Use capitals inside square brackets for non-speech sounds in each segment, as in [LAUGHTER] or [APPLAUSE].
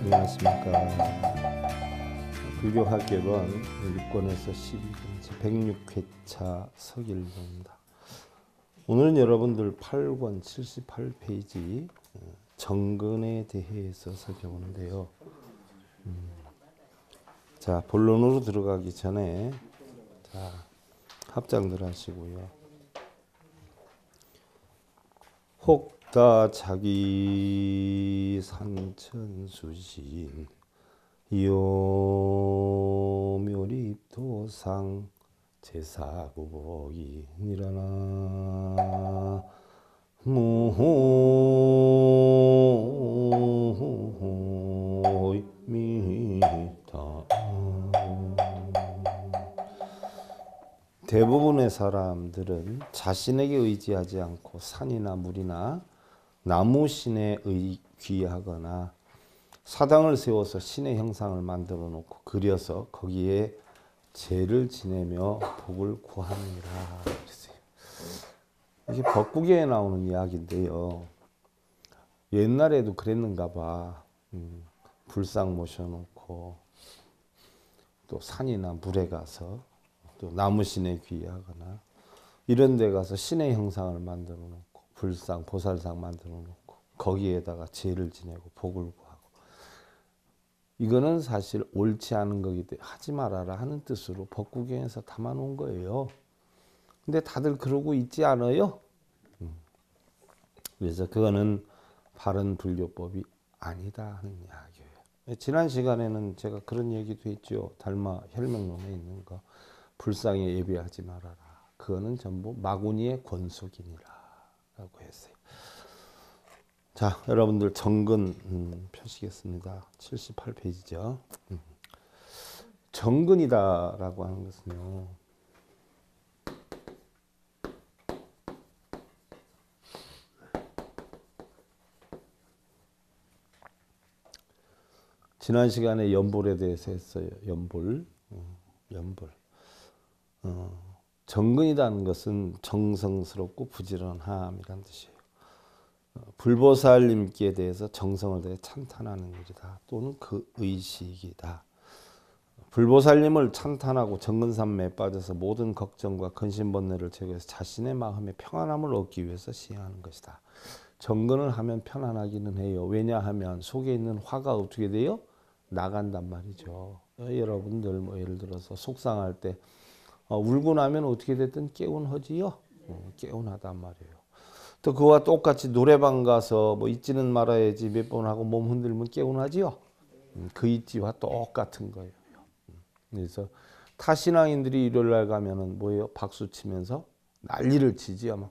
안녕하십니까 불교학개론 6권에서 12권 106회차 석일길입니다 오늘은 여러분들 8권 78페이지 어, 정근에 대해서 살펴보는데요 음. 자 본론으로 들어가기 전에 자 합장들 하시고요 혹다 자기 산천수신 요묘립도상 제사구복이니라나 모미다 대부분의 사람들은 자신에게 의지하지 않고 산이나 물이나 나무신에 귀하거나 사당을 세워서 신의 형상을 만들어 놓고 그려서 거기에 죄를 지내며 복을 구하느니라. 이게 법국에 나오는 이야기인데요. 옛날에도 그랬는가 봐. 음, 불상 모셔놓고 또 산이나 물에 가서 또 나무신에 귀하거나 이런 데 가서 신의 형상을 만들어 놓고 불상, 보살상 만들어 놓고 거기에다가 죄를 지내고 복을 구하고 이거는 사실 옳지 않은 거기 때문에 하지 말아라 하는 뜻으로 법구경에서 담아놓은 거예요. 근데 다들 그러고 있지 않아요? 음. 그래서 그거는 바른 불교법이 아니다 하는 이야기예요. 지난 시간에는 제가 그런 얘기도 했죠. 달마 혈맹론에 있는 거 불상에 예비하지 말아라. 그거는 전부 마구니의 권속이니라. 라고 했어요. 자, 여러분들 정근 음, 펴시겠습니다. 78페이지죠. 음. 정근이다라고 하는 것은요. 지난 시간에 연볼에 대해서 했어요. 연볼, 음, 연볼. 어. 정근이라는 것은 정성스럽고 부지런함이란 뜻이에요. 어, 불보살님께 대해서 정성을 다해 찬탄하는 일이다. 또는 그 의식이다. 불보살님을 찬탄하고 정근산매에 빠져서 모든 걱정과 근심번뇌를 제거해서 자신의 마음의 평안함을 얻기 위해서 시행하는 것이다. 정근을 하면 편안하기는 해요. 왜냐하면 속에 있는 화가 어떻게 돼요? 나간단 말이죠. 어, 여러분들 뭐 예를 들어서 속상할 때 어, 울고 나면 어떻게 됐든 깨운하지요. 어, 깨운하단 말이에요. 또 그와 똑같이 노래방 가서 뭐 잊지는 말아야지 몇 번 하고 몸 흔들면 깨운하지요. 음, 그 잊지와 똑같은 거예요. 음, 그래서 타신앙인들이 일요일 날 가면은 뭐예요? 박수 치면서 난리를 치지요. 막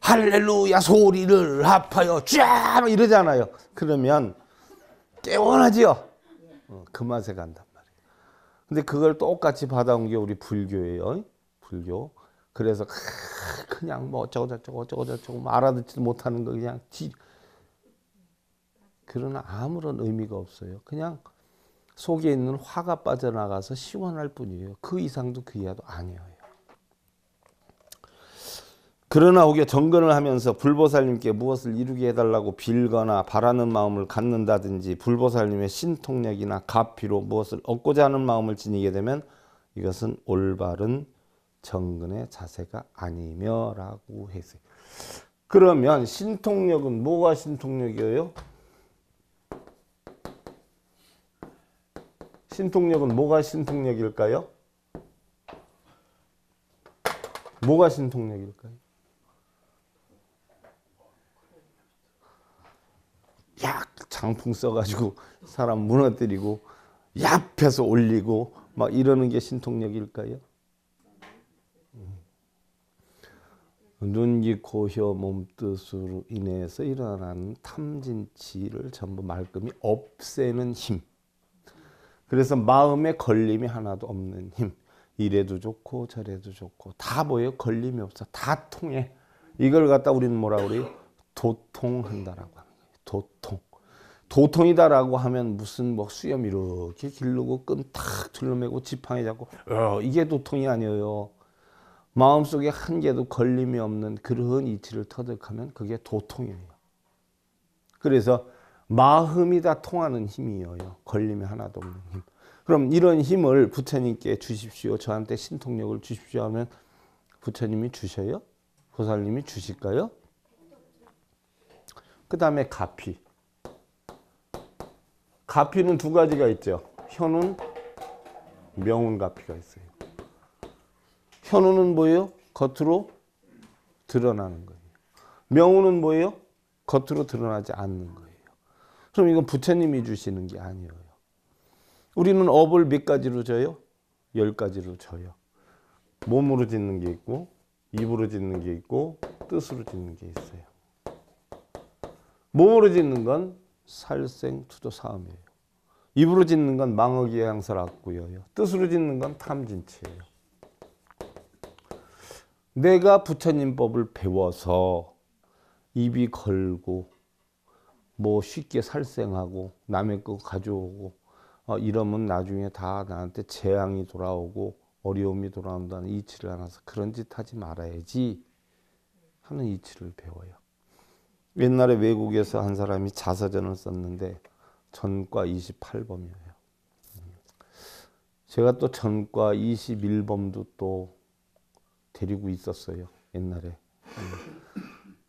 할렐루야 소리를 합하여 쫙 이러잖아요. 그러면 깨원하지요. 어, 그 맛에 간다. 근데 그걸 똑같이 받아온 게 우리 불교예요. 불교. 그래서 그냥 뭐 어쩌고 저쩌고 어쩌고 저쩌고 뭐 알아듣지도 못하는 거 그냥 뒤 그러나 아무런 의미가 없어요. 그냥 속에 있는 화가 빠져나가서 시원할 뿐이에요. 그 이상도 그 이하도 아니에요. 그러나 혹여 정근을 하면서 불보살님께 무엇을 이루게 해달라고 빌거나 바라는 마음을 갖는다든지 불보살님의 신통력이나 가피로 무엇을 얻고자 하는 마음을 지니게 되면 이것은 올바른 정근의 자세가 아니며 라고 해서 그러면 신통력은 뭐가 신통력이에요? 신통력은 뭐가 신통력일까요? 뭐가 신통력일까요? 약 장풍 써가지고 [LAUGHS] 사람 무너뜨리고 얍해서 올리고 막 이러는 게 신통력일까요? 음. 눈, 귀, 코, 혀, 몸뜻으로 인해서 일어나는 탐진치를 전부 말끔히 없애는 힘. 그래서 마음에 걸림이 하나도 없는 힘. 이래도 좋고 저래도 좋고 다뭐예 걸림이 없어. 다 통해. 이걸 갖다 우리는 뭐라 그래요? 도통한다라고. 도통. 도통이다라고 하면 무슨 뭐 수염 이렇게 길르고 끈탁 둘러매고 지팡이 잡고 어, 이게 도통이 아니에요. 마음속에 한 개도 걸림이 없는 그런 이치를 터득하면 그게 도통이에요. 그래서 마음이 다 통하는 힘이에요. 걸림이 하나도 없는 힘. 그럼 이런 힘을 부처님께 주십시오. 저한테 신통력을 주십시오 하면 부처님이 주셔요? 보살님이 주실까요? 그 다음에 가피. 가피는 두 가지가 있죠. 현운, 명운 가피가 있어요. 현운은 뭐예요? 겉으로 드러나는 거예요. 명운은 뭐예요? 겉으로 드러나지 않는 거예요. 그럼 이건 부처님이 주시는 게 아니에요. 우리는 업을 몇 가지로 져요? 열 가지로 져요. 몸으로 짓는 게 있고, 입으로 짓는 게 있고, 뜻으로 짓는 게 있어요. 몸으로 짓는 건 살생투도 사함이에요. 입으로 짓는 건 망어기의 향사를 고요 뜻으로 짓는 건 탐진치예요. 내가 부처님법을 배워서 입이 걸고 뭐 쉽게 살생하고 남의 거 가져오고 어, 이러면 나중에 다 나한테 재앙이 돌아오고 어려움이 돌아온다는 이치를 안아서 그런 짓 하지 말아야지 하는 이치를 배워요. 옛날에 외국에서 한 사람이 자서전을 썼는데 전과 28범이에요. 제가 또 전과 21범도 또 데리고 있었어요. 옛날에.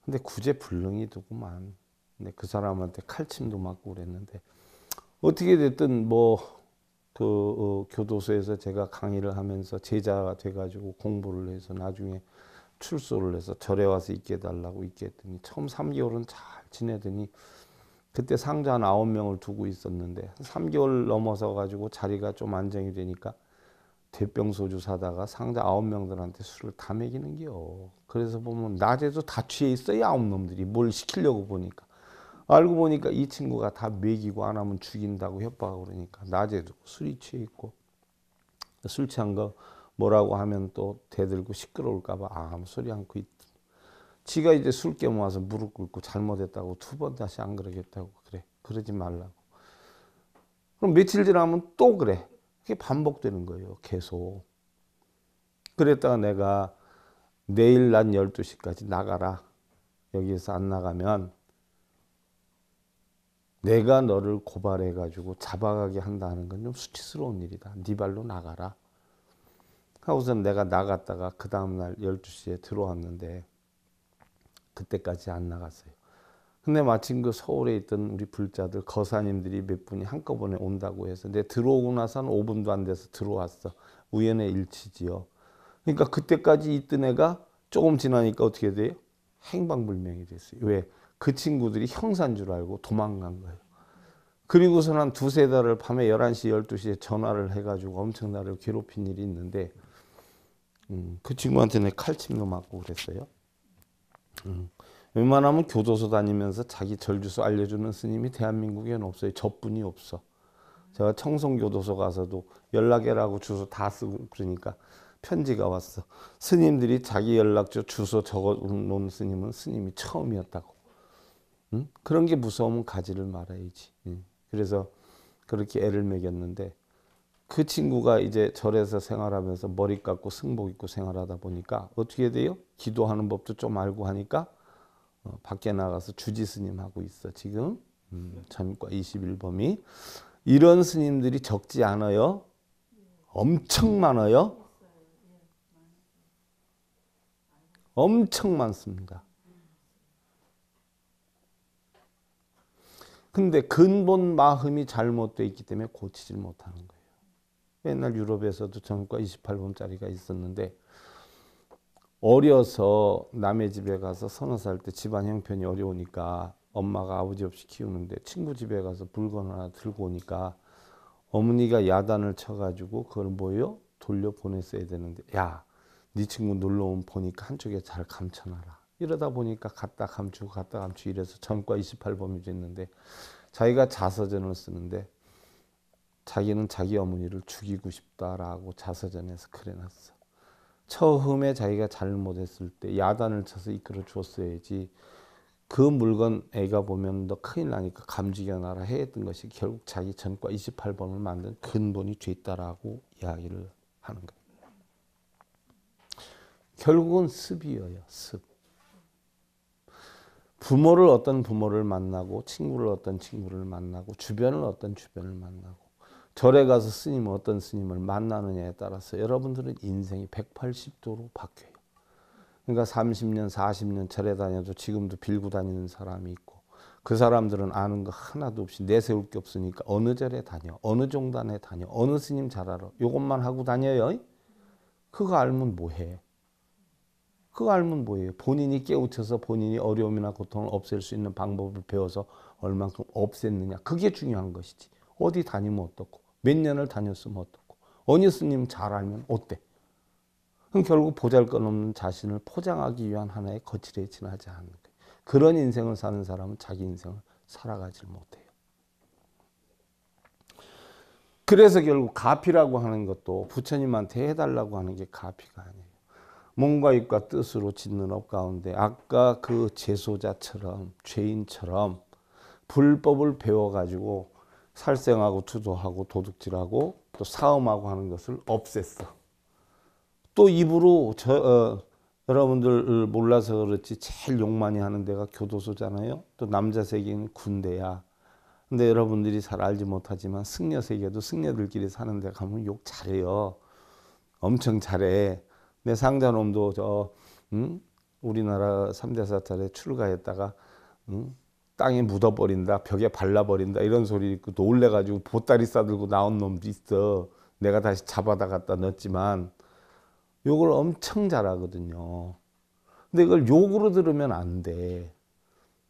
근데 구제불능이 두고만 근데 그 사람한테 칼침도 맞고 그랬는데 어떻게 됐든 뭐그 어, 교도소에서 제가 강의를 하면서 제자가 돼가지고 공부를 해서 나중에 출소를 해서 절에 와서 있게 해달라고 있게 했더니 처음 3개월은 잘 지내더니 그때 상자 한 9명을 두고 있었는데 3개월 넘어서 가지고 자리가 좀 안정이 되니까 대병 소주 사다가 상자 9명들한테 술을 다 먹이는 게요. 그래서 보면 낮에도 다 취해 있어요. 아홉 놈들이 뭘 시키려고 보니까. 알고 보니까 이 친구가 다 먹이고 안 하면 죽인다고 협박하고 그러니까 낮에도 술이 취해 있고 술 취한 거 뭐라고 하면 또 대들고 시끄러울까봐 아, 아무 소리 않고 있. 그 지가 이제 술깨 모아서 무릎 꿇고 잘못했다고 두 번 다시 안 그러겠다고 그래. 그러지 말라고. 그럼 며칠 지나면 또 그래. 그게 반복되는 거예요. 계속. 그랬다가 내가 내일 난 12시까지 나가라. 여기에서 안 나가면 내가 너를 고발해가지고 잡아가게 한다는 건 좀 수치스러운 일이다. 네 발로 나가라. 하고선 내가 나갔다가 그 다음날 12시에 들어왔는데 그때까지 안 나갔어요. 근데 마침 그 서울에 있던 우리 불자들 거사님들이 몇 분이 한꺼번에 온다고 해서 근 들어오고 나서 한 5분도 안 돼서 들어왔어. 우연의 일치지요. 그러니까 그때까지 있던 애가 조금 지나니까 어떻게 돼요? 행방불명이 됐어요. 왜? 그 친구들이 형사인 줄 알고 도망간 거예요. 그리고선 한 두세 달을 밤에 11시, 12시에 전화를 해가지고 엄청 나를 괴롭힌 일이 있는데 음, 그 친구한테는 칼침도 맞고 그랬어요. 음, 웬만하면 교도소 다니면서 자기 절주소 알려주는 스님이 대한민국에는 없어요. 저뿐이 없어. 제가 청송교도소 가서도 연락해라고 주소 다 쓰고 그러니까 편지가 왔어. 스님들이 자기 연락처 주소 적어놓은 스님은 스님이 처음이었다고. 음? 그런 게 무서우면 가지를 말아야지. 음. 그래서 그렇게 애를 먹였는데 그 친구가 이제 절에서 생활하면서 머리 깎고 승복 입고 생활하다 보니까 어떻게 돼요? 기도하는 법도 좀 알고 하니까 어, 밖에 나가서 주지 스님 하고 있어 지금 음, 전과 21범이 이런 스님들이 적지 않아요. 엄청 많아요. 엄청 많습니다. 근데 근본 마음이 잘못되어 있기 때문에 고치질 못하는 거예요. 옛날 유럽에서도 전과 2 8번짜리가 있었는데 어려서 남의 집에 가서 서너 살 때 집안 형편이 어려우니까 엄마가 아버지 없이 키우는데 친구 집에 가서 물건 하나 들고 오니까 어머니가 야단을 쳐가지고 그걸 뭐요? 돌려 보냈어야 되는데 야, 네 친구 놀러 온 보니까 한쪽에 잘 감춰놔라. 이러다 보니까 갖다 감추고 갖다 감추고 이래서 전과 28범이 됐는데 자기가 자서전을 쓰는데 자기는 자기 어머니를 죽이고 싶다라고 자서전에서 그래놨어 처음에 자기가 잘못했을 때 야단을 쳐서 이끌어 주었어야지 그 물건 애가 보면 너 큰일 나니까 감지겨놔라 해 했던 것이 결국 자기 전과 28번을 만든 근본이 죄있다라고 이야기를 하는 겁니다. 결국은 습이어요. 습. 부모를 어떤 부모를 만나고 친구를 어떤 친구를 만나고 주변을 어떤 주변을 만나고 절에 가서 스님 어떤 스님을 만나느냐에 따라서 여러분들은 인생이 180도로 바뀌어요. 그러니까 30년, 40년 절에 다녀도 지금도 빌고 다니는 사람이 있고 그 사람들은 아는 거 하나도 없이 내세울 게 없으니까 어느 절에 다녀, 어느 종단에 다녀, 어느 스님 잘 알아. 요것만 하고 다녀요. 그거 알면 뭐해? 그거 알면 뭐예요? 본인이 깨우쳐서 본인이 어려움이나 고통을 없앨 수 있는 방법을 배워서 얼만큼 없앴느냐. 그게 중요한 것이지. 어디 다니면 어떻고. 몇 년을 다녔으면 어떻고 어니스님 잘 알면 어때? 그럼 결국 보잘것없는 자신을 포장하기 위한 하나의 거칠에 지나지 않는 거예요. 그런 인생을 사는 사람은 자기 인생을 살아가질 못해요. 그래서 결국 가피라고 하는 것도 부처님한테 해달라고 하는 게 가피가 아니에요. 몸과 입과 뜻으로 짓는 업 가운데 아까 그 제소자처럼 죄인처럼 불법을 배워가지고 살생하고 투도하고 도둑질하고 또 사음하고 하는 것을 없앴어. 또 입으로 저, 어, 여러분들 몰라서 그렇지 제일 욕 많이 하는 데가 교도소잖아요. 또 남자 세계는 군대야. 근데 여러분들이 잘 알지 못하지만 승려 세계도 승려들끼리 사는 데 가면 욕 잘해요. 엄청 잘해. 내 상자놈도 저 음? 우리나라 3대 사찰에 출가했다가 음? 땅에 묻어버린다, 벽에 발라버린다 이런 소리 있고 놀래가지고 보따리 싸들고 나온 놈도 있어. 내가 다시 잡아다 갖다 넣었지만 요걸 엄청 잘하거든요. 근데 이걸 욕으로 들으면 안 돼.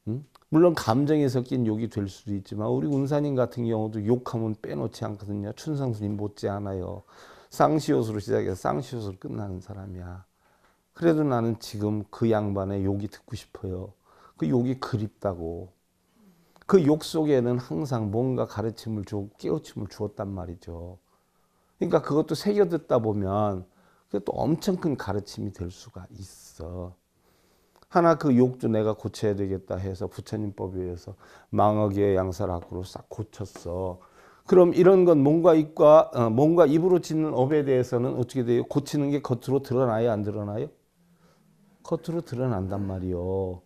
응? 물론 감정에 섞인 욕이 될 수도 있지만 우리 운사님 같은 경우도 욕하면 빼놓지 않거든요. 춘상수님 못지않아요. 쌍시옷으로 시작해서 쌍시옷으로 끝나는 사람이야. 그래도 나는 지금 그 양반의 욕이 듣고 싶어요. 그 욕이 그립다고. 그욕 속에는 항상 뭔가 가르침을 주고 깨우침을 주었단 말이죠. 그러니까 그것도 새겨 듣다 보면 그게 또 엄청 큰 가르침이 될 수가 있어. 하나 그 욕도 내가 고쳐야 되겠다 해서 부처님법에 의해서 망어기의 양사락으로 싹 고쳤어. 그럼 이런 건 몸과 입과 어, 몸과 입으로 짓는 업에 대해서는 어떻게 돼요? 고치는 게 겉으로 드러나요, 안 드러나요? 겉으로 드러난단 말이요.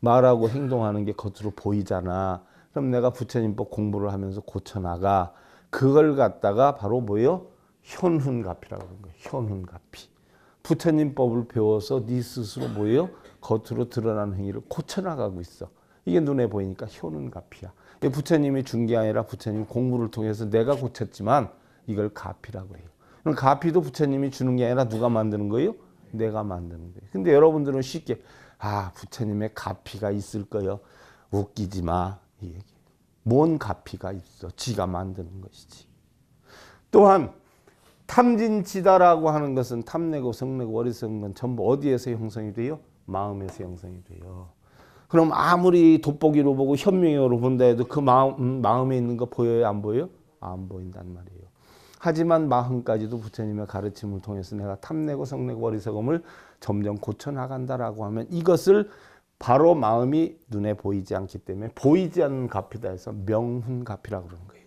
말하고 행동하는 게 겉으로 보이잖아. 그럼 내가 부처님법 공부를 하면서 고쳐나가. 그걸 갖다가 바로 뭐예요? 현훈가피라고 하는 거예요. 현훈가피. 부처님법을 배워서 네 스스로 뭐예요? 겉으로 드러나는 행위를 고쳐나가고 있어. 이게 눈에 보이니까 현훈가피야. 부처님이 준 게 아니라 부처님 공부를 통해서 내가 고쳤지만 이걸 가피라고 해요. 그럼 가피도 부처님이 주는 게 아니라 누가 만드는 거예요? 내가 만드는 거예요. 근데 여러분들은 쉽게 아 부처님의 가피가 있을 거요. 웃기지 마. 이 얘기. 뭔 가피가 있어. 지가 만드는 것이지. 또한 탐진지다라고 하는 것은 탐내고 성내고 어리석은 전부 어디에서 형성이 돼요? 마음에서 형성이 돼요. 그럼 아무리 돋보기로 보고 현명으로 본다 해도 그 마음, 음, 마음에 있는 거 보여요? 안 보여요? 안 보인단 말이에요. 하지만 마음까지도 부처님의 가르침을 통해서 내가 탐내고 성내고 어리석음을 점점 고쳐 나간다라고 하면 이것을 바로 마음이 눈에 보이지 않기 때문에 보이지 않는 값이다 해서 명훈가피라고 그러는 거예요.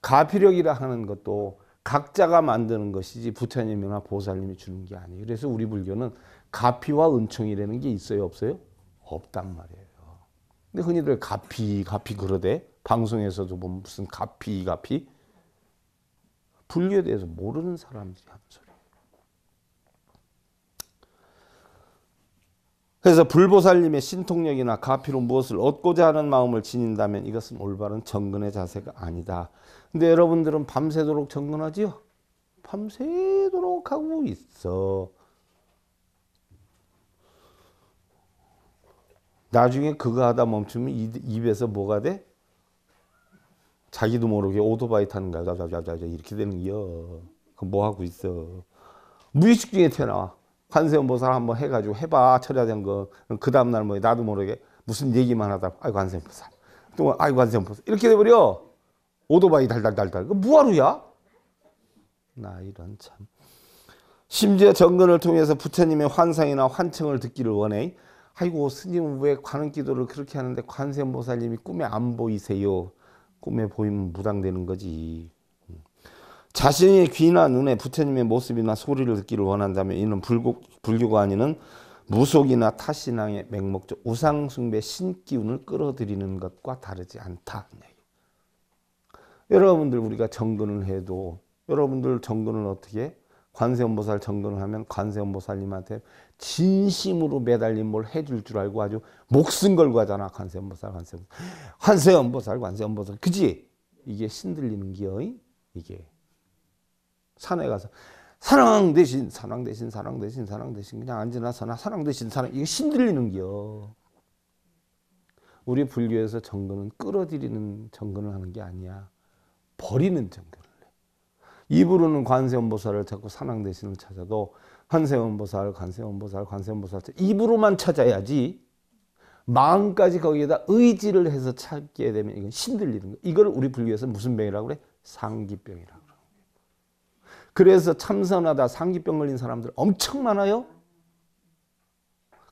가피력이라 하는 것도 각자가 만드는 것이지 부처님이나 보살님이 주는 게 아니에요. 그래서 우리 불교는 가피와 은총이라는 게 있어요, 없어요? 없단 말이에요. 근데 흔히들 가피, 가피 그러대. 방송에서도 무슨 가피, 가피. 불교에 대해서 모르는 사람들이 하는 소리. 그래서 불보살님의 신통력이나 가피로 무엇을 얻고자 하는 마음을 지닌다면 이것은 올바른 정근의 자세가 아니다. 근데 여러분들은 밤새도록 정근하지요? 밤새도록 하고 있어. 나중에 그거 하다 멈추면 입에서 뭐가 돼? 자기도 모르게 오토바이 타는 거야. 이렇게 되는 거야. 그뭐 하고 있어. 무의식 중에 태어나와. 관세음보살 한번 해가지고 해봐 처리야된거그 다음날 뭐 나도 모르게 무슨 얘기만 하다 아이 관세음보살 또 아이 관세음보살 이렇게 돼버려 오도바이 달달달달 그 뭐하루야 나 이런 참 심지어 정근을 통해서 부처님의 환상이나 환청을 듣기를 원해 아이고 스님왜 관음기도를 그렇게 하는데 관세음보살님이 꿈에 안 보이세요 꿈에 보이면 무당되는 거지 자신의 귀나 눈에 부처님의 모습이나 소리를 듣기를 원한다면 이는 불고, 불교가 아니는 무속이나 타신앙의 맹목적 우상숭배 신기운을 끌어들이는 것과 다르지 않다. 여러분들 우리가 정근을 해도 여러분들 정근을 어떻게 관세음보살 정근을 하면 관세음보살님한테 진심으로 매달린 뭘 해줄 줄 알고 아주 목숨 걸고 하잖아 관세음보살 관세음보살 관세음보살 관세음보살 그지 이게 신들리는 기어이 이게 산에 가서 사랑 대신 사랑 대신 사랑 대신 사랑 대신 그냥 앉으나 서나 사랑 대신 사랑 이거 신들리는겨. 우리 불교에서 정근은 끌어들이는 정근을 하는 게 아니야. 버리는 정근을 해. 입으로는 관세음보살을 찾고 사랑 대신을 찾아도 한세음보살, 관세음보살, 관세음보살 입으로만 찾아야지 마음까지 거기에다 의지를 해서 찾게 되면 이건 신들리는 거. 이걸 우리 불교에서 무슨 병이라고 그래? 상기병이라 그래서 참선하다 상기병 걸린 사람들 엄청 많아요.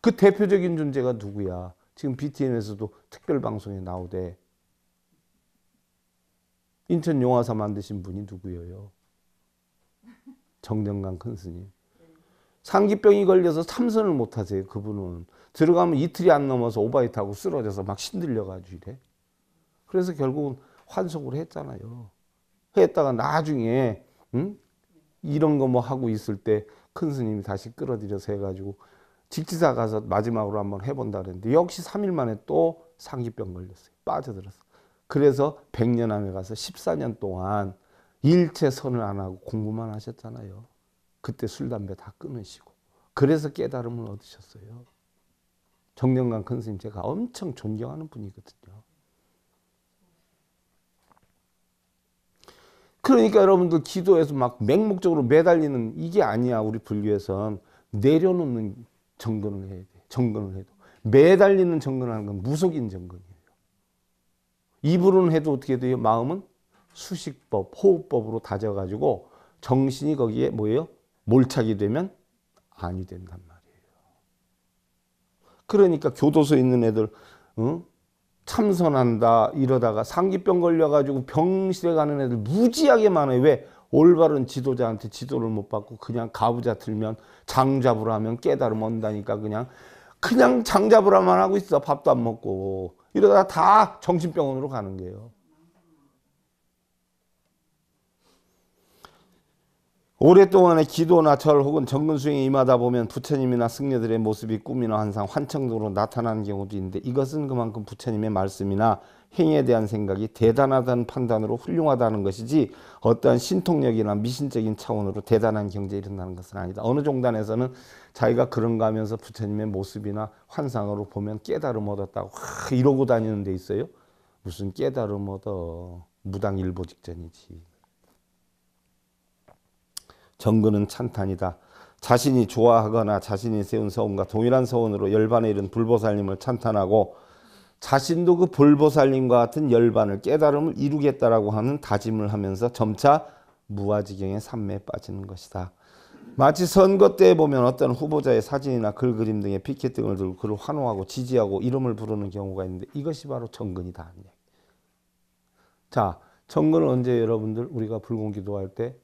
그 대표적인 존재가 누구야? 지금 BTN에서도 특별 방송에 나오대. 인천 용화사 만드신 분이 누구예요? 정정강 큰 스님. 상기병이 걸려서 참선을 못 하세요. 그분은 들어가면 이틀이 안 넘어서 오바이트하고 쓰러져서 막 신들려가지고 이래. 그래서 결국은 환속을 했잖아요. 했다가 나중에 응? 이런 거 뭐 하고 있을 때 큰 스님이 다시 끌어들여서 해가지고 직지사 가서 마지막으로 한번 해본다 그랬는데 역시 3일 만에 또 상기병 걸렸어요. 빠져들었어. 그래서 백년암에 가서 14년 동안 일체 선을 안 하고 공부만 하셨잖아요. 그때 술, 담배 다 끊으시고. 그래서 깨달음을 얻으셨어요. 정령관 큰스님 제가 엄청 존경하는 분이거든요. 그러니까 여러분들 기도에서 막 맹목적으로 매달리는 이게 아니야. 우리 분류에선 내려놓는 정근을 해야 돼. 정근을 해도 매달리는 정근을 하는 건 무속인 정근이에요. 입으로는 해도 어떻게 돼요? 마음은 수식법, 호흡법으로 다져가지고 정신이 거기에 뭐예요? 몰착이 되면 아니 된단 말이에요. 그러니까 교도소에 있는 애들, 응? 참선한다 이러다가 상기병 걸려가지고 병실에 가는 애들 무지하게 많아요. 왜? 올바른 지도자한테 지도를 못 받고 그냥 가부좌 들면 장잡으라 하면 깨달음 온다니까 그냥 그냥 장잡으라만 하고 있어. 밥도 안 먹고 이러다 다 정신병원으로 가는 거예요. 오랫동안의 기도나 절 혹은 정근수행에 임하다 보면 부처님이나 승려들의 모습이 꿈이나 환상, 환청으로 나타나는 경우도 있는데 이것은 그만큼 부처님의 말씀이나 행위에 대한 생각이 대단하다는 판단으로 훌륭하다는 것이지 어떠한 신통력이나 미신적인 차원으로 대단한 경제에 이른다는 것은 아니다. 어느 종단에서는 자기가 그런가 하면서 부처님의 모습이나 환상으로 보면 깨달음 얻었다고 이러고 다니는 데 있어요. 무슨 깨달음 얻어. 무당일보 직전이지. 정근은 찬탄이다. 자신이 좋아하거나 자신이 세운 서원과 동일한 서원으로 열반에 이른 불보살님을 찬탄하고 자신도 그 불보살님과 같은 열반을 깨달음을 이루겠다라고 하는 다짐을 하면서 점차 무아지경의 산매에 빠지는 것이다. 마치 선거 때 보면 어떤 후보자의 사진이나 글 그림 등의 피켓 등을 들고 그를 환호하고 지지하고 이름을 부르는 경우가 있는데 이것이 바로 정근이다. 자, 정근은 언제 여러분들 우리가 불공기도 할때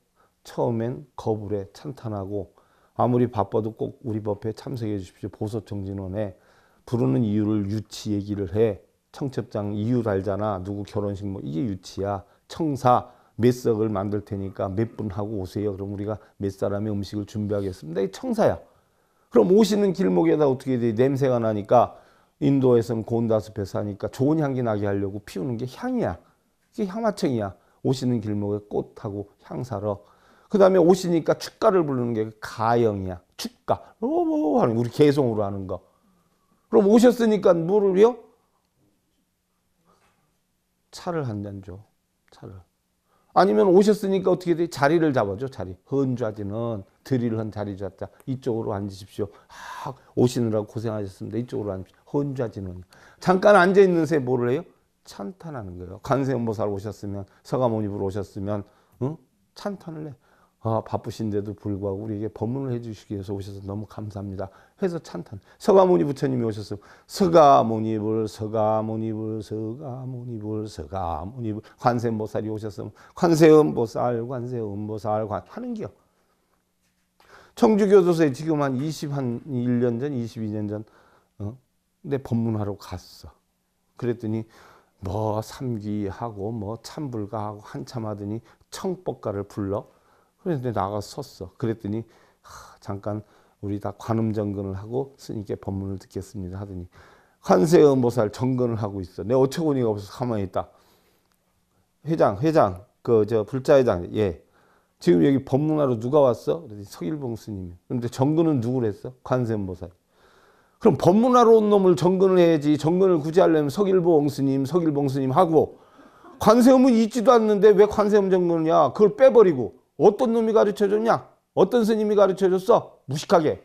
처음엔 거부에 찬탄하고 아무리 바빠도 꼭 우리 법회에 참석해 주십시오. 보석정진원에 부르는 이유를 유치 얘기를 해. 청첩장 이유 달잖아 누구 결혼식 뭐 이게 유치야. 청사 몇 석을 만들 테니까 몇 분 하고 오세요. 그럼 우리가 몇 사람의 음식을 준비하겠습니다. 이 청사야. 그럼 오시는 길목에다 어떻게 돼? 냄새가 나니까 인도에서는 곤다스패 사니까 좋은 향기 나게 하려고 피우는 게 향이야. 이게 향화청이야. 오시는 길목에 꽃하고 향 사러 그 다음에 오시니까 축가를 부르는 게가영이야 축가. 어머 뭐, 뭐 하는 우리 개성으로 하는 거. 그럼 오셨으니까 뭐를요? 차를 한 잔 줘. 차를. 아니면 오셨으니까 어떻게 돼? 자리를 잡아줘. 자리. 헌좌지는 드릴 헌 자리 잡자. 이쪽으로 앉으십시오. 아, 오시느라고 고생하셨습니다. 이쪽으로 앉으십시오. 헌좌지는. 잠깐 앉아있는 새 뭐를 해요? 찬탄하는 거예요. 간세음보살 오셨으면 서가모니으 오셨으면 응? 찬탄을 해. 아, 바쁘신데도 불구하고 우리에게 법문을 해주시기 위해서 오셔서 너무 감사합니다. 해서 찬탄. 서가모니 부처님이 오셔서 서가모니불 서가모니불 서가모니불 서가모니불 관세음보살이 오셨으 관세음보살 관세음보살 관 하는 기요. 청주교도소에 지금 한2 1년 전, 22년 전, 어? 내 법문하러 갔어. 그랬더니 뭐 삼기하고 뭐 참불가하고 한참 하더니 청법가를 불러 그래서 나가서 섰어. 그랬더니 하, 잠깐 우리 다 관음정근을 하고 스님께 법문을 듣겠습니다 하더니 관세음보살 정근을 하고 있어. 내 어처구니가 없어서 가만히 있다. 회장, 회장, 그 저 불자회장, 예. 지금 여기 법문하러 누가 왔어? 그랬더니 석일봉 스님 그런데 정근은 누구랬어? 관세음보살. 그럼 법문하러 온 놈을 정근을 해야지. 정근을 굳이 하려면 석일봉 스님, 석일봉 스님 하고 관세음은 있지도 않는데 왜 관세음 정근이냐? 그걸 빼버리고 어떤 놈이 가르쳐줬냐? 어떤 스님이 가르쳐줬어? 무식하게.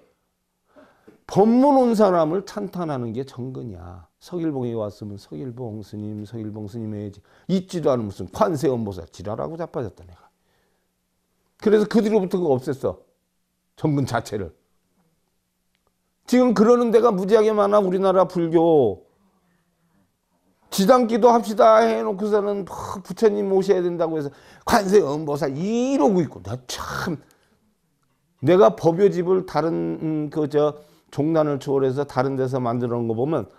법문 온 사람을 찬탄하는 게 정근이야. 서길봉이 왔으면 서길봉 스님, 서길봉 스님 해야지. 있지도 않은 무슨 관세음보살 지랄하고 자빠졌다 내가. 그래서 그 뒤로부터 그거 없앴어. 정근 자체를. 지금 그러는 데가 무지하게 많아 우리나라 불교 지단기도 합시다 해놓고서는 뭐 부처님 모셔야 된다고 해서 관세음보살 이러고 있고 나참 내가 법요집을 다른 음, 그저 종단을 초월해서 다른 데서 만들어 놓은 거 보면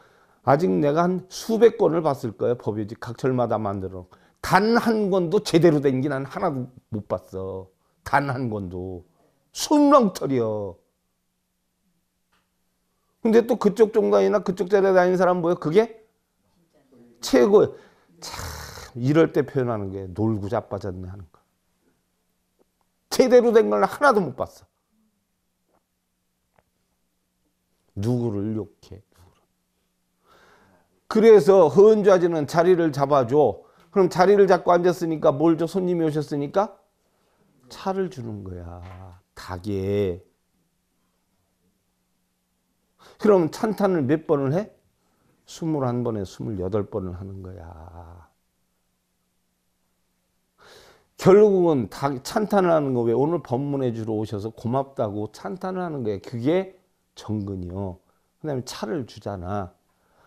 아직 내가 한 수백 권을 봤을 거예요 법요집 각 절마다 만들어 단 한 권도 제대로 된 게 난 하나도 못 봤어 단 한 권도 순렁털이여 근데 또 그쪽 종단이나 그쪽 자리에 다니는 사람 뭐야 그게 최고 참 이럴 때 표현하는 게 놀고 자빠졌네 하는 거. 제대로 된 걸 하나도 못 봤어. 누구를 욕해. 그래서 허은좌지는 자리를 잡아줘. 그럼 자리를 잡고 앉았으니까 뭘 줘? 손님이 오셨으니까 차를 주는 거야. 가게 그럼 찬탄을 몇 번을 해? 21번에 28번을 하는 거야. 결국은 다 찬탄을 하는 거 왜 오늘 법문해 주러 오셔서 고맙다고 찬탄을 하는 거예요. 그게 정근이요. 그다음에 차를 주잖아.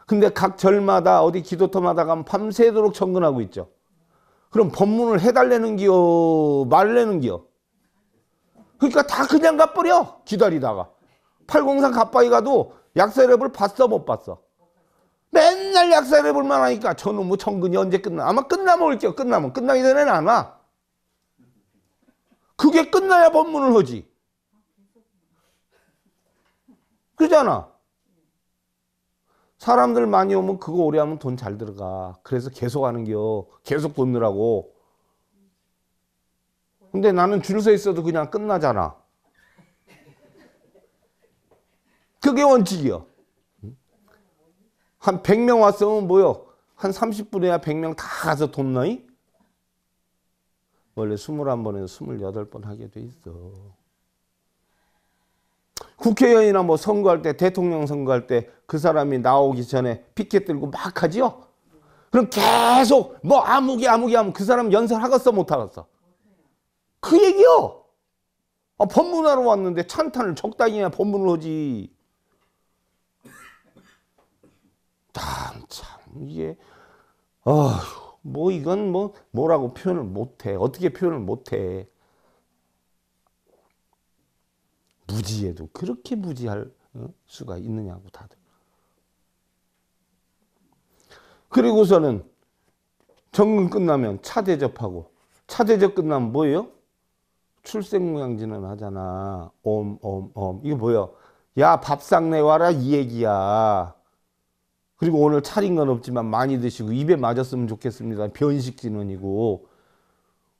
근데 각 절마다 어디 기도터마다 가면 밤새도록 정근하고 있죠. 그럼 법문을 해달라는 기요, 말라는 기요. 그러니까 다 그냥 가버려 기다리다가 803 가빠이 가도 약사랩을 봤어 못 봤어. 맨날 약사를 볼만 하니까 저는 뭐천근이 언제 끝나 아마 끝나면 올게요 끝나면 끝나기 전에는 안와 그게 끝나야 법문을 하지 그잖아 러 사람들 많이 오면 그거 오래 하면 돈 잘 들어가 그래서 계속 하는겨 계속 돕느라고 근데 나는 줄 서 있어도 그냥 끝나잖아 그게 원칙이야 한 100명 왔으면 뭐요? 한 30분에야 100명 다 가서 돕나이? 원래 21번에서 28번 하게 돼 있어. 국회의원이나 뭐 선거할 때 대통령 선거할 때 그 사람이 나오기 전에 피켓 들고 막 하지요. 그럼 계속 뭐 아무기 아무기 하면 그 사람 연설하겠어 못하겠어. 그 얘기요. 아, 법문하러 왔는데 찬탄을 적당히 해야 법문을 하지. 참, 참 이게 어뭐 이건 뭐 뭐라고 표현을 못해 어떻게 표현을 못해 무지해도 그렇게 무지할 어, 수가 있느냐고 다들 그리고서는 정근 끝나면 차 대접하고 차 대접 끝나면 뭐예요? 출생무양지는 하잖아 옴 옴옴 이거 뭐야야 밥상 내와라 이 얘기야 그리고 오늘 차린 건 없지만 많이 드시고 입에 맞았으면 좋겠습니다. 변식 진원이고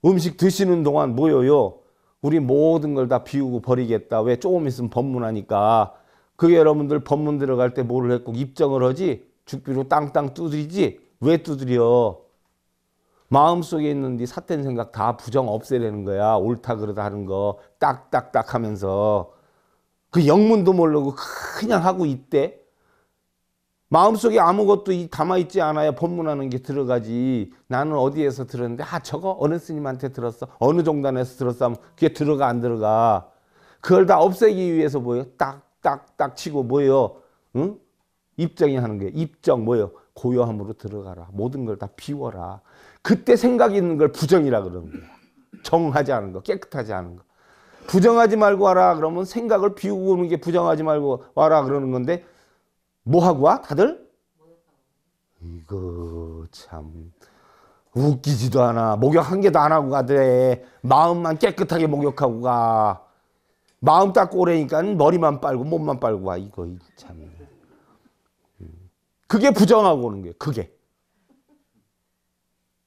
음식 드시는 동안 뭐여요? 우리 모든 걸 다 비우고 버리겠다. 왜 조금 있으면 법문하니까. 그게 여러분들 법문 들어갈 때 뭐를 했고 입정을 하지? 죽비로 땅땅 두드리지? 왜 두드려? 마음속에 있는 네 삿된 생각 다 부정 없애려는 거야. 옳다 그러다 하는 거 딱딱딱 하면서 그 영문도 모르고 그냥 하고 있대. 마음속에 아무것도 담아있지 않아야 본문하는 게 들어가지. 나는 어디에서 들었는데 아 저거 어느 스님한테 들었어. 어느 종단에서 들었어 하면 그게 들어가 안 들어가. 그걸 다 없애기 위해서 뭐예요? 딱딱딱 치고 뭐예요? 응? 입정이 하는 게 입정 뭐예요? 고요함으로 들어가라. 모든 걸 다 비워라. 그때 생각 있는 걸 부정이라 그러는 거야. 정하지 않은 거, 깨끗하지 않은 거. 부정하지 말고 와라 그러면 생각을 비우고 오는 게 부정하지 말고 와라 그러는 건데 뭐하고 와? 다들? 이거 참 웃기지도 않아. 목욕 한 개도 안 하고 가더 마음만 깨끗하게 목욕하고 가. 마음 닦고 오래니까 머리만 빨고 몸만 빨고 와. 이거 참. 음. 그게 부정하고 오는 거예요. 그게.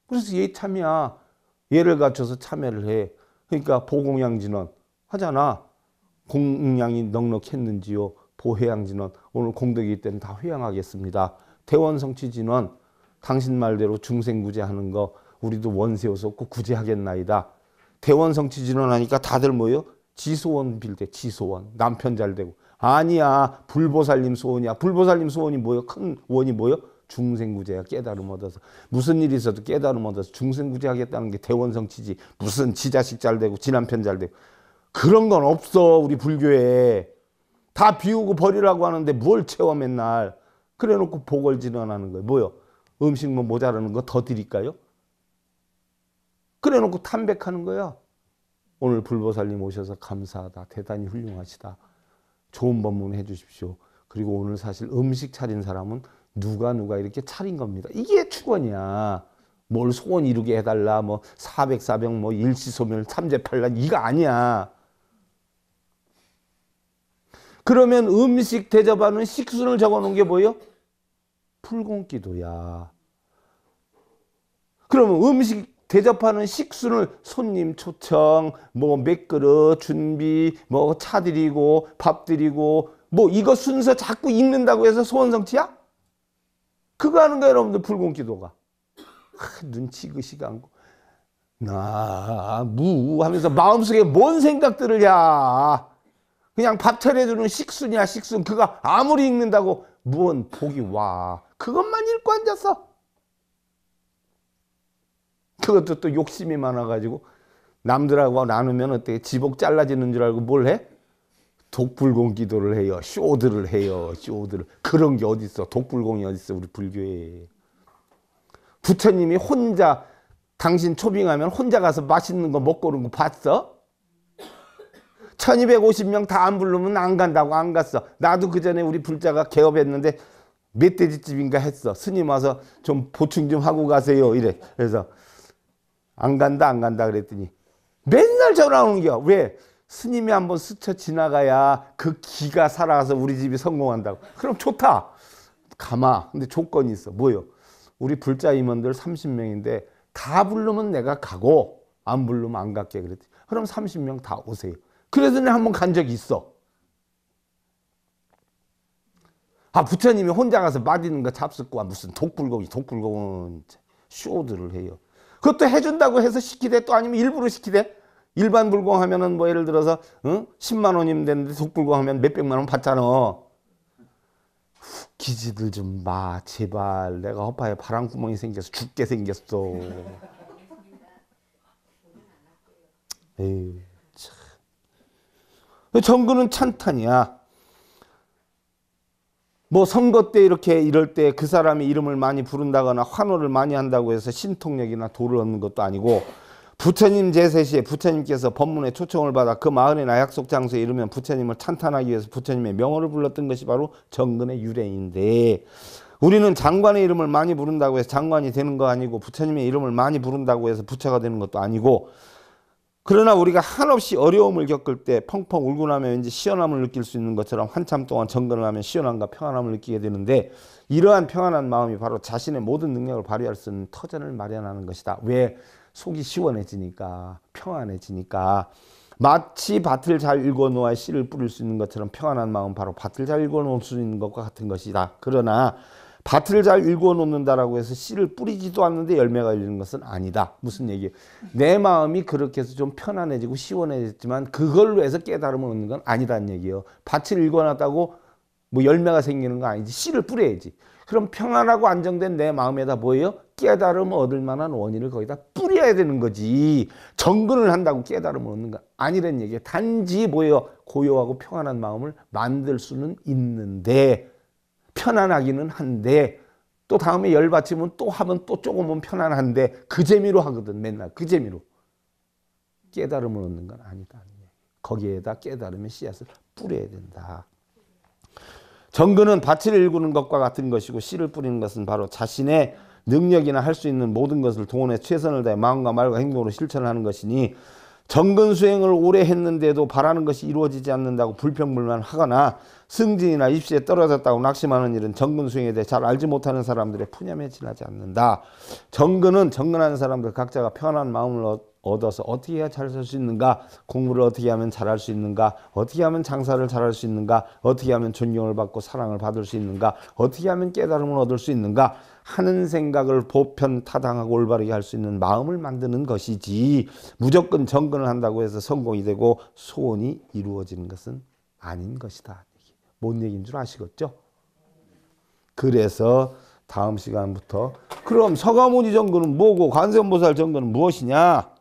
그래서 얘 참이야. 얘를 갖춰서 참여를 해. 그러니까 보공양 진원 하잖아. 공양이 넉넉했는지요. 도회양 진원 오늘 공덕이 때는 다 회양하겠습니다. 대원 성취 진원 당신 말대로 중생 구제하는 거 우리도 원세워서 꼭 구제하겠나이다. 대원 성취 진원하니까 다들 모여 지소원 빌대 지소원 남편 잘 되고 아니야 불보살님 소원이야 불보살님 소원이 뭐요 큰 원이 뭐요 중생구제야 깨달음 얻어서 무슨 일이 있어도 깨달음 얻어서 중생구제 하겠다는 게 대원성치지 무슨 지자식 잘 되고 지남편 잘 되고 그런 건 없어 우리 불교에 다 비우고 버리라고 하는데 뭘 채워 맨날. 그래 놓고 복을 진언하는 거예요. 뭐요? 음식만 뭐 모자라는 거 더 드릴까요? 그래 놓고 탐백하는 거야. 오늘 불보살님 오셔서 감사하다. 대단히 훌륭하시다. 좋은 법문 해주십시오. 그리고 오늘 사실 음식 차린 사람은 누가 누가 이렇게 차린 겁니다. 이게 축원이야. 뭘 소원 이루게 해달라, 뭐, 사백사병, 뭐, 일시소멸, 참재팔란, 이거 아니야. 그러면 음식 대접하는 식순을 적어놓은 게 뭐예요? 풀공기도야. 그러면 음식 대접하는 식순을 손님 초청, 뭐몇 그릇 준비, 뭐차 드리고 밥 드리고 뭐 이거 순서 자꾸 읽는다고 해서 소원성취야? 그거 하는 거야 여러분들 불공기도가. 아, 눈치 그시가 나무 하면서 마음속에 뭔 생각들을 야 그냥 밥 차려주는 식순이야 식순 그가 아무리 읽는다고 무언 복이 와 그것만 읽고 앉았어 그것도 또 욕심이 많아가지고 남들하고 나누면 어떻 지복 잘라지는 줄 알고 뭘 해? 독불공 기도를 해요 쇼들을 해요 쇼들을 그런 게 어딨어 독불공이 어딨어 우리 불교에 부처님이 혼자 당신 초빙하면 혼자 가서 맛있는 거 먹고 오는 거 봤어? 1250명 다 안 부르면 안 간다고 안 갔어. 나도 그 전에 우리 불자가 개업했는데 멧돼지집인가 했어. 스님 와서 좀 보충 좀 하고 가세요. 이래. 그래서 안 간다 안 간다 그랬더니 맨날 전화 오는 거야. 왜? 스님이 한번 스쳐 지나가야 그 기가 살아가서 우리 집이 성공한다고. 그럼 좋다. 가마. 근데 조건이 있어. 뭐요? 우리 불자 임원들 30명인데 다 부르면 내가 가고 안 부르면 안 갈게 그랬더니 그럼 30명 다 오세요. 그래서 내가 한번 간 적이 있어. 아 부처님이 혼자 가서 빠지는 거 잡숫과 아, 무슨 독불고기 독불고기 쇼들을 해요. 그것도 해준다고 해서 시키대 또 아니면 일부러 시키대. 일반 불공 하면은 뭐 예를 들어서 응? 10만 원이면 되는데 독불공 하면 몇백만 원 받잖아. 기지들 좀 마 제발 내가 허파에 바람구멍이 생겨서 죽게 생겼어. [LAUGHS] 에이 참. 정근은 찬탄이야. 뭐 선거 때 이렇게 이럴 때 그 사람이 이름을 많이 부른다거나 환호를 많이 한다고 해서 신통력이나 도를 얻는 것도 아니고 부처님 제세 시에 부처님께서 법문에 초청을 받아 그 마을이나 약속 장소에 이르면 부처님을 찬탄하기 위해서 부처님의 명호를 불렀던 것이 바로 정근의 유래인데 우리는 장관의 이름을 많이 부른다고 해서 장관이 되는 거 아니고 부처님의 이름을 많이 부른다고 해서 부처가 되는 것도 아니고 그러나 우리가 한없이 어려움을 겪을 때 펑펑 울고 나면 왠지 시원함을 느낄 수 있는 것처럼 한참 동안 정근을 하면 시원함과 평안함을 느끼게 되는데 이러한 평안한 마음이 바로 자신의 모든 능력을 발휘할 수 있는 터전을 마련하는 것이다. 왜? 속이 시원해지니까 평안해지니까 마치 밭을 잘 일궈놓아 씨를 뿌릴 수 있는 것처럼 평안한 마음 바로 밭을 잘 일궈놓을 수 있는 것과 같은 것이다. 그러나 밭을 잘 일구어 놓는다라고 해서 씨를 뿌리지도 않는데 열매가 열리는 것은 아니다. 무슨 얘기예요? 내 마음이 그렇게 해서 좀 편안해지고 시원해졌지만 그걸로 해서 깨달음을 얻는 건 아니다는 얘기예요. 밭을 일어놨다고뭐 열매가 생기는 거 아니지. 씨를 뿌려야지. 그럼 평안하고 안정된 내 마음에다 뭐예요? 깨달음을 얻을 만한 원인을 거기다 뿌려야 되는 거지. 정근을 한다고 깨달음을 얻는 거 아니란 얘기예요. 단지 뭐예요? 고요하고 평안한 마음을 만들 수는 있는데 편안하기는 한데 또 다음에 열받치면 또 하면 또 조금은 편안한데 그 재미로 하거든 맨날 그 재미로 깨달음을 얻는 건 아니다 거기에다 깨달음의 씨앗을 뿌려야 된다 정근은 밭을 일구는 것과 같은 것이고 씨를 뿌리는 것은 바로 자신의 능력이나 할 수 있는 모든 것을 동원해 최선을 다해 마음과 말과 행동으로 실천하는 것이니 정근 수행을 오래 했는데도 바라는 것이 이루어지지 않는다고 불평불만 하거나 승진이나 입시에 떨어졌다고 낙심하는 일은 정근 수행에 대해 잘 알지 못하는 사람들의 푸념에 지나지 않는다. 정근은 정근하는 사람들 각자가 편한 마음을 얻 얻어서 어떻게 해야 잘 살 수 있는가 공부를 어떻게 하면 잘 할 수 있는가 어떻게 하면 장사를 잘 할 수 있는가 어떻게 하면 존경을 받고 사랑을 받을 수 있는가 어떻게 하면 깨달음을 얻을 수 있는가 하는 생각을 보편 타당하고 올바르게 할 수 있는 마음을 만드는 것이지 무조건 정근을 한다고 해서 성공이 되고 소원이 이루어지는 것은 아닌 것이다 뭔 얘기인 줄 아시겠죠? 그래서 다음 시간부터 그럼 서가모니 정근은 뭐고 관세음보살 정근은 무엇이냐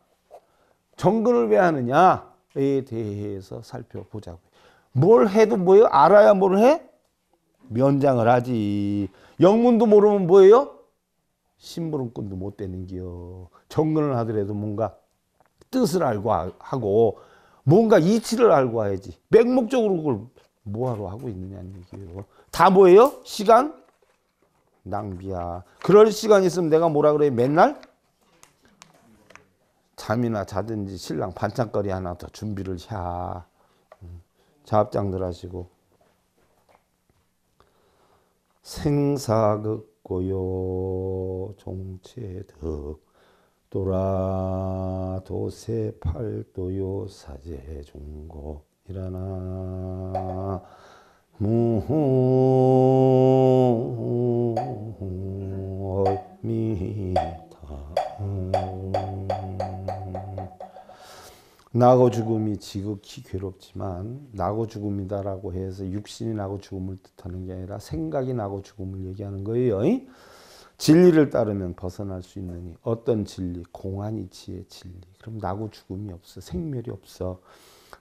정근을 왜 하느냐에 대해서 살펴보자고요. 뭘 해도 뭐예요? 알아야 뭘 해? 면장을 하지. 영문도 모르면 뭐예요? 심부름꾼도 못 되는 기요. 정근을 하더라도 뭔가 뜻을 알고 하고 뭔가 이치를 알고 해야지. 맹목적으로 그걸 뭐하러 하고 있느냐는 얘기예요. 다 뭐예요? 시간 낭비야. 그럴 시간 있으면 내가 뭐라 그래? 맨날 잠이나 자든지 신랑 반찬거리 하나 더 준비를 샤 음, 자업장들 하시고 생사극고요 종체득 돌아 도세 팔도요 사제 중고 일어나 무호 나고 죽음이 지극히 괴롭지만 나고 죽음이다라고 해서 육신이 나고 죽음을 뜻하는 게 아니라 생각이 나고 죽음을 얘기하는 거예요. 진리를 따르면 벗어날 수 있느니 어떤 진리? 공안이치의 진리. 그럼 나고 죽음이 없어. 생멸이 없어.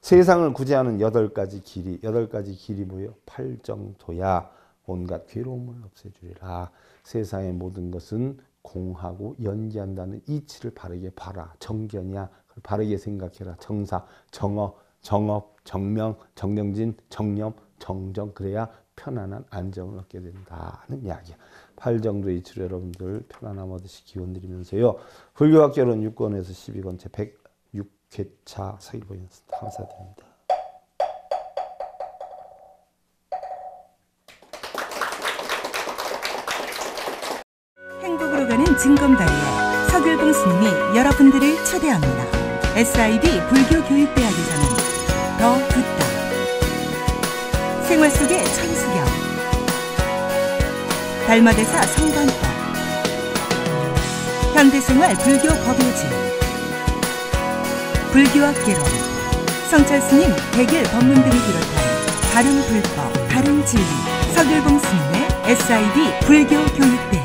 세상을 구제하는 여덟 가지 길이. 여덟 가지 길이 뭐요 팔정도야. 온갖 괴로움을 없애주리라. 세상의 모든 것은 공하고 연기한다는 이치를 바르게 봐라. 정견이야. 바르게 생각해라. 정사, 정어, 정업, 정명, 정정진, 정념, 정정 그래야 편안한 안정을 얻게 된다는 이야기야. 팔정도 이출 여러분들 편안함 얻으시 기원 드리면서요. 불교학개론 6권에서 12권째 106회차 사기보인 감사드립니다. 는 증검다리에 서글봉 스님이 여러분들을 초대합니다. SIB 불교교육대학에서는 더 듣다 생활 속의 천수경 달마대사 성관법 현대생활 불교 법요지 불교학 개론 성찰스님 백일 법문 등을 비롯한 다른 불법, 다른 진리 서결봉 스님의 SIB 불교교육대학